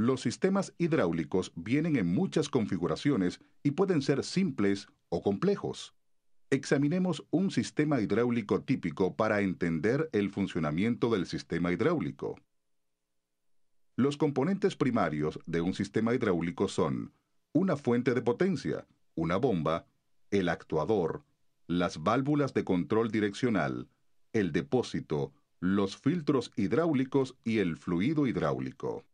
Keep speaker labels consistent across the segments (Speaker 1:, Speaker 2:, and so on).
Speaker 1: Los sistemas hidráulicos vienen en muchas configuraciones y pueden ser simples o complejos. Examinemos un sistema hidráulico típico para entender el funcionamiento del sistema hidráulico. Los componentes primarios de un sistema hidráulico son una fuente de potencia, una bomba, el actuador, las válvulas de control direccional, el depósito, los filtros hidráulicos y el fluido hidráulico.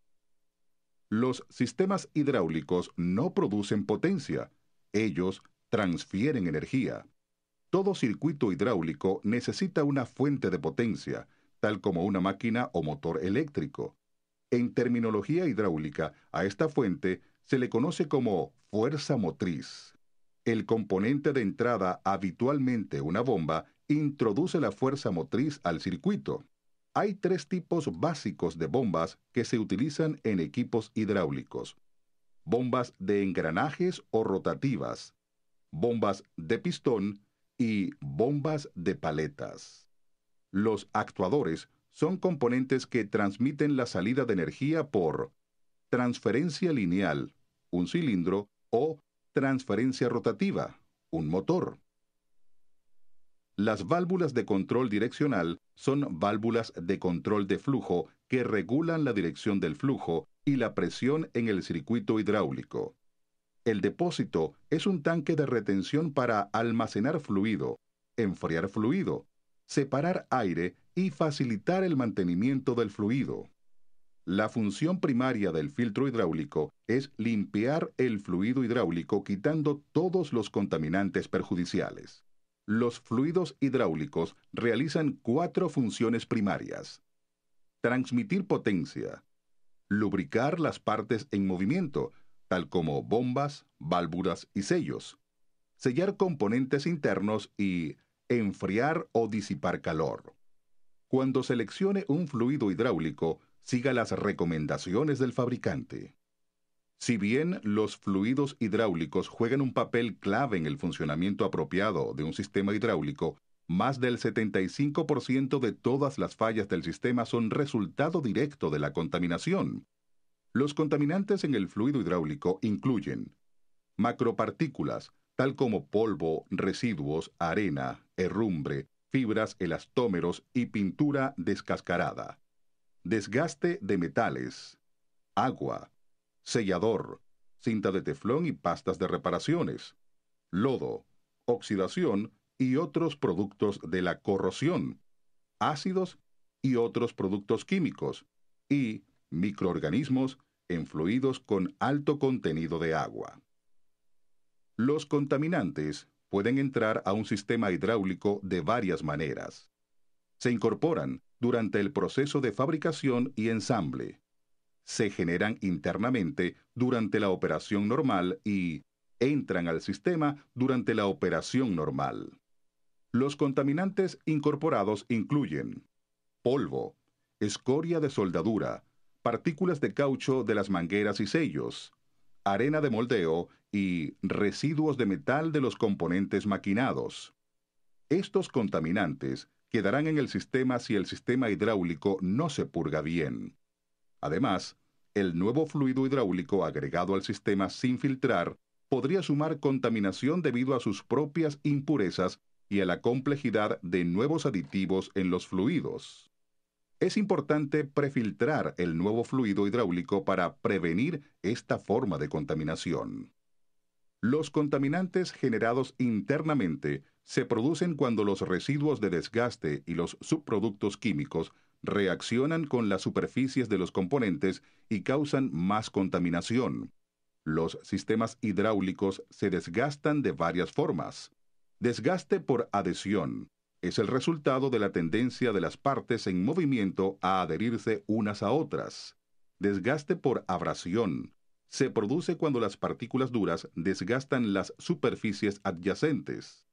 Speaker 1: Los sistemas hidráulicos no producen potencia, ellos transfieren energía. Todo circuito hidráulico necesita una fuente de potencia, tal como una máquina o motor eléctrico. En terminología hidráulica, a esta fuente se le conoce como fuerza motriz. El componente de entrada, habitualmente una bomba, introduce la fuerza motriz al circuito. Hay tres tipos básicos de bombas que se utilizan en equipos hidráulicos. Bombas de engranajes o rotativas, bombas de pistón y bombas de paletas. Los actuadores son componentes que transmiten la salida de energía por transferencia lineal, un cilindro, o transferencia rotativa, un motor. Las válvulas de control direccional son válvulas de control de flujo que regulan la dirección del flujo y la presión en el circuito hidráulico. El depósito es un tanque de retención para almacenar fluido, enfriar fluido, separar aire y facilitar el mantenimiento del fluido. La función primaria del filtro hidráulico es limpiar el fluido hidráulico quitando todos los contaminantes perjudiciales los fluidos hidráulicos realizan cuatro funciones primarias. Transmitir potencia, lubricar las partes en movimiento, tal como bombas, válvulas y sellos, sellar componentes internos y enfriar o disipar calor. Cuando seleccione un fluido hidráulico, siga las recomendaciones del fabricante. Si bien los fluidos hidráulicos juegan un papel clave en el funcionamiento apropiado de un sistema hidráulico, más del 75% de todas las fallas del sistema son resultado directo de la contaminación. Los contaminantes en el fluido hidráulico incluyen macropartículas, tal como polvo, residuos, arena, herrumbre, fibras, elastómeros y pintura descascarada, desgaste de metales, agua, sellador, cinta de teflón y pastas de reparaciones, lodo, oxidación y otros productos de la corrosión, ácidos y otros productos químicos, y microorganismos en fluidos con alto contenido de agua. Los contaminantes pueden entrar a un sistema hidráulico de varias maneras. Se incorporan durante el proceso de fabricación y ensamble, se generan internamente durante la operación normal y entran al sistema durante la operación normal. Los contaminantes incorporados incluyen polvo, escoria de soldadura, partículas de caucho de las mangueras y sellos, arena de moldeo y residuos de metal de los componentes maquinados. Estos contaminantes quedarán en el sistema si el sistema hidráulico no se purga bien. Además, el nuevo fluido hidráulico agregado al sistema sin filtrar podría sumar contaminación debido a sus propias impurezas y a la complejidad de nuevos aditivos en los fluidos. Es importante prefiltrar el nuevo fluido hidráulico para prevenir esta forma de contaminación. Los contaminantes generados internamente se producen cuando los residuos de desgaste y los subproductos químicos reaccionan con las superficies de los componentes y causan más contaminación. Los sistemas hidráulicos se desgastan de varias formas. Desgaste por adhesión. Es el resultado de la tendencia de las partes en movimiento a adherirse unas a otras. Desgaste por abrasión. Se produce cuando las partículas duras desgastan las superficies adyacentes.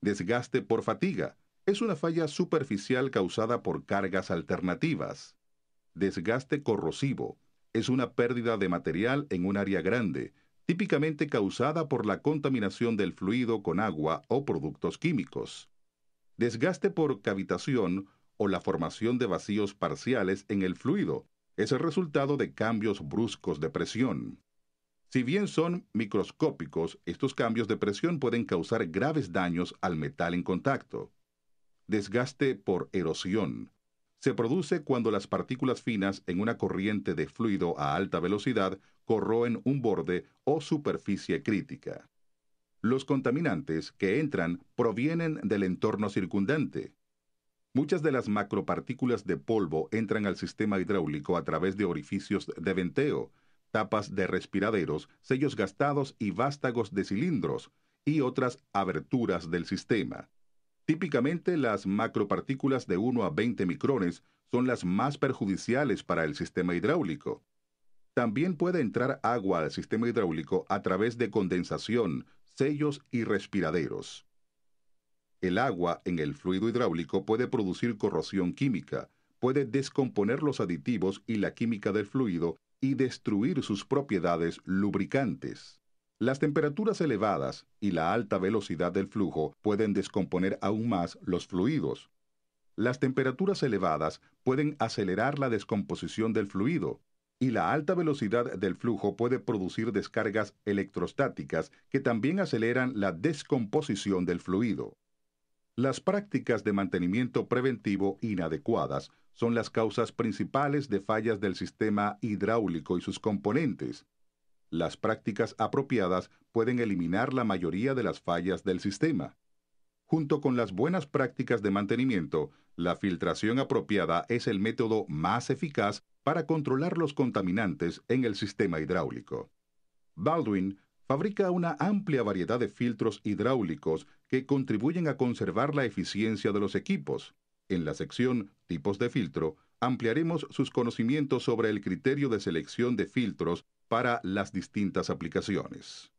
Speaker 1: Desgaste por fatiga es una falla superficial causada por cargas alternativas. Desgaste corrosivo es una pérdida de material en un área grande, típicamente causada por la contaminación del fluido con agua o productos químicos. Desgaste por cavitación o la formación de vacíos parciales en el fluido es el resultado de cambios bruscos de presión. Si bien son microscópicos, estos cambios de presión pueden causar graves daños al metal en contacto. Desgaste por erosión. Se produce cuando las partículas finas en una corriente de fluido a alta velocidad corroen un borde o superficie crítica. Los contaminantes que entran provienen del entorno circundante. Muchas de las macropartículas de polvo entran al sistema hidráulico a través de orificios de venteo, tapas de respiraderos, sellos gastados y vástagos de cilindros, y otras aberturas del sistema. Típicamente las macropartículas de 1 a 20 micrones son las más perjudiciales para el sistema hidráulico. También puede entrar agua al sistema hidráulico a través de condensación, sellos y respiraderos. El agua en el fluido hidráulico puede producir corrosión química, puede descomponer los aditivos y la química del fluido y destruir sus propiedades lubricantes. Las temperaturas elevadas y la alta velocidad del flujo pueden descomponer aún más los fluidos. Las temperaturas elevadas pueden acelerar la descomposición del fluido, y la alta velocidad del flujo puede producir descargas electrostáticas que también aceleran la descomposición del fluido. Las prácticas de mantenimiento preventivo inadecuadas son las causas principales de fallas del sistema hidráulico y sus componentes, las prácticas apropiadas pueden eliminar la mayoría de las fallas del sistema. Junto con las buenas prácticas de mantenimiento, la filtración apropiada es el método más eficaz para controlar los contaminantes en el sistema hidráulico. Baldwin fabrica una amplia variedad de filtros hidráulicos que contribuyen a conservar la eficiencia de los equipos. En la sección Tipos de filtro, ampliaremos sus conocimientos sobre el criterio de selección de filtros para las distintas aplicaciones.